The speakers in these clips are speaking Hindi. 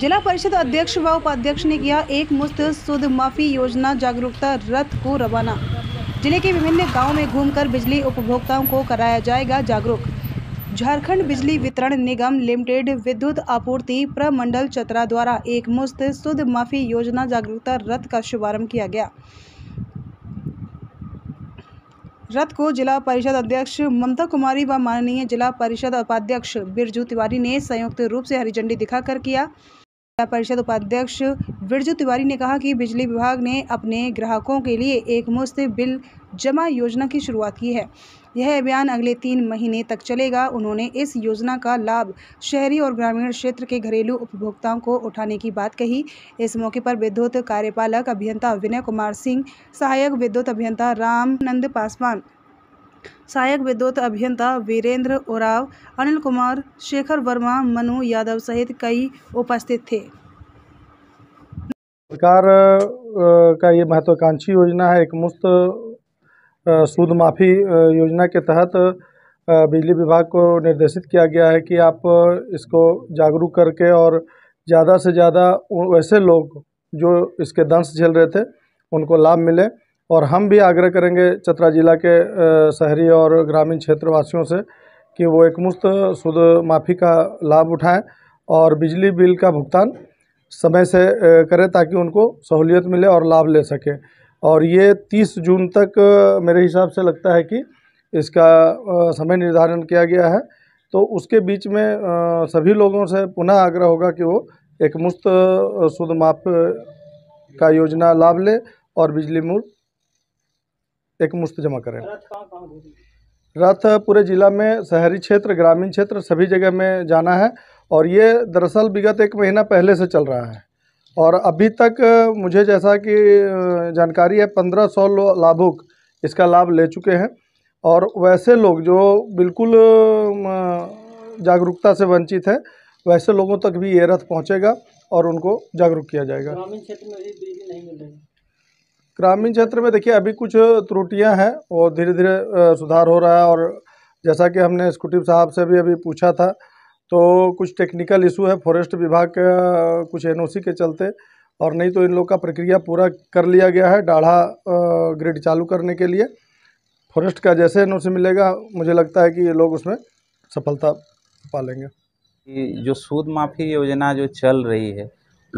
जिला परिषद अध्यक्ष व उपाध्यक्ष ने किया एक मुफ्त सुध माफी योजना जागरूकता रथ को रवाना जिले के विभिन्न गांवों में घूमकर बिजली उपभोक्ताओं को कराया जाएगा जागरूक झारखंड बिजली वितरण निगम लिमिटेड विद्युत आपूर्ति प्रमंडल चतरा द्वारा एक मुफ्त सुध माफी योजना जागरूकता रथ का शुभारंभ किया गया रथ को जिला परिषद अध्यक्ष ममता कुमारी व माननीय जिला परिषद उपाध्यक्ष बिरजू तिवारी ने संयुक्त रूप से हरी झंडी दिखाकर किया जिला परिषद उपाध्यक्ष बिरजू तिवारी ने कहा कि बिजली विभाग ने अपने ग्राहकों के लिए एक मुफ्त बिल जमा योजना की शुरुआत की है यह अभियान अगले तीन महीने तक चलेगा उन्होंने इस योजना का लाभ शहरी और ग्रामीण क्षेत्र के घरेलू उपभोक्ताओं को उठाने की बात कही इस मौके पर विद्युत कार्यपालक अभियंता विनय कुमार सिंह सहायक विद्युत अभियंता राम नंद पासवान सहायक विद्युत अभियंता वीरेंद्र उराव अनिल कुमार शेखर वर्मा मनु यादव सहित कई उपस्थित थे सरकार का ये महत्वाकांक्षी योजना है एक मुफ्त सूद माफ़ी योजना के तहत बिजली विभाग को निर्देशित किया गया है कि आप इसको जागरूक करके और ज़्यादा से ज़्यादा वैसे लोग जो इसके दंश झेल रहे थे उनको लाभ मिले और हम भी आग्रह करेंगे चतरा ज़िला के शहरी और ग्रामीण क्षेत्रवासियों से कि वो एकमुश्त सूद माफ़ी का लाभ उठाएं और बिजली बिल का भुगतान समय से करें ताकि उनको सहूलियत मिले और लाभ ले सकें और ये तीस जून तक मेरे हिसाब से लगता है कि इसका समय निर्धारण किया गया है तो उसके बीच में सभी लोगों से पुनः आग्रह होगा कि वो एक मुफ्त शुद्ध माप का योजना लाभ ले और बिजली मूल एक मुफ्त जमा करें रथ पूरे ज़िला में शहरी क्षेत्र ग्रामीण क्षेत्र सभी जगह में जाना है और ये दरअसल विगत एक महीना पहले से चल रहा है और अभी तक मुझे जैसा कि जानकारी है पंद्रह सौ लाभुक इसका लाभ ले चुके हैं और वैसे लोग जो बिल्कुल जागरूकता से वंचित है वैसे लोगों तक भी ये रथ पहुँचेगा और उनको जागरूक किया जाएगा ग्रामीण क्षेत्र में बिजली नहीं मिल रही ग्रामीण क्षेत्र में देखिए अभी कुछ त्रुटियां हैं और धीरे धीरे सुधार हो रहा है और जैसा कि हमने स्कूटी साहब से भी अभी पूछा था तो कुछ टेक्निकल इशू है फॉरेस्ट विभाग का कुछ एनओसी के चलते और नहीं तो इन लोग का प्रक्रिया पूरा कर लिया गया है डाढ़ा ग्रिड चालू करने के लिए फॉरेस्ट का जैसे एन मिलेगा मुझे लगता है कि ये लोग उसमें सफलता पा लेंगे जो सूद माफ़ी योजना जो चल रही है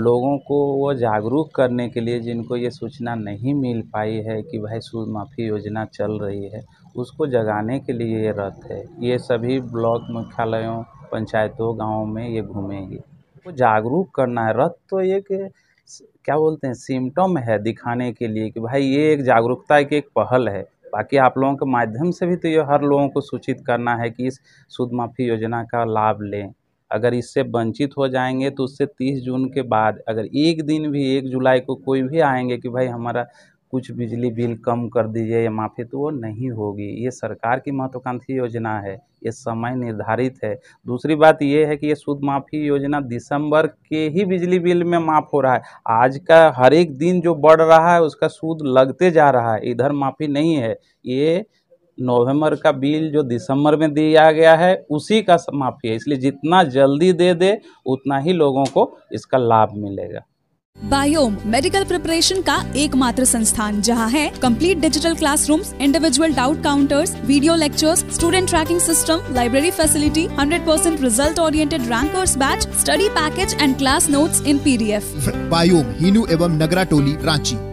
लोगों को वो जागरूक करने के लिए जिनको ये सूचना नहीं मिल पाई है कि भाई सूद माफ़ी योजना चल रही है उसको जगाने के लिए ये रथ है ये सभी ब्लॉक मुख्यालयों पंचायतों गाँव में ये घूमेंगे तो जागरूक करना है रथ तो एक क्या बोलते हैं सिम्टम है दिखाने के लिए कि भाई ये एक जागरूकता की एक पहल है बाकी आप लोगों के माध्यम से भी तो ये हर लोगों को सूचित करना है कि इस सूद माफ़ी योजना का लाभ लें अगर इससे वंचित हो जाएंगे तो उससे 30 जून के बाद अगर एक दिन भी एक जुलाई को कोई भी आएंगे कि भाई हमारा कुछ बिजली बिल कम कर दीजिए या माफ़ी तो वो नहीं होगी ये सरकार की महत्वाकांक्षी योजना है ये समय निर्धारित है दूसरी बात ये है कि ये सूद माफ़ी योजना दिसंबर के ही बिजली बिल में माफ़ हो रहा है आज का हर एक दिन जो बढ़ रहा है उसका सूद लगते जा रहा है इधर माफ़ी नहीं है ये नवंबर का बिल जो दिसंबर में दिया गया है उसी का माफ़ी है इसलिए जितना जल्दी दे दे उतना ही लोगों को इसका लाभ मिलेगा बायोम मेडिकल प्रिपरेशन का एकमात्र संस्थान जहां है complete digital classrooms, individual doubt counters video lectures student tracking system library facility 100% percent result oriented rankers batch study package and class notes in PDF बायोम एवं नगरा टोली रांची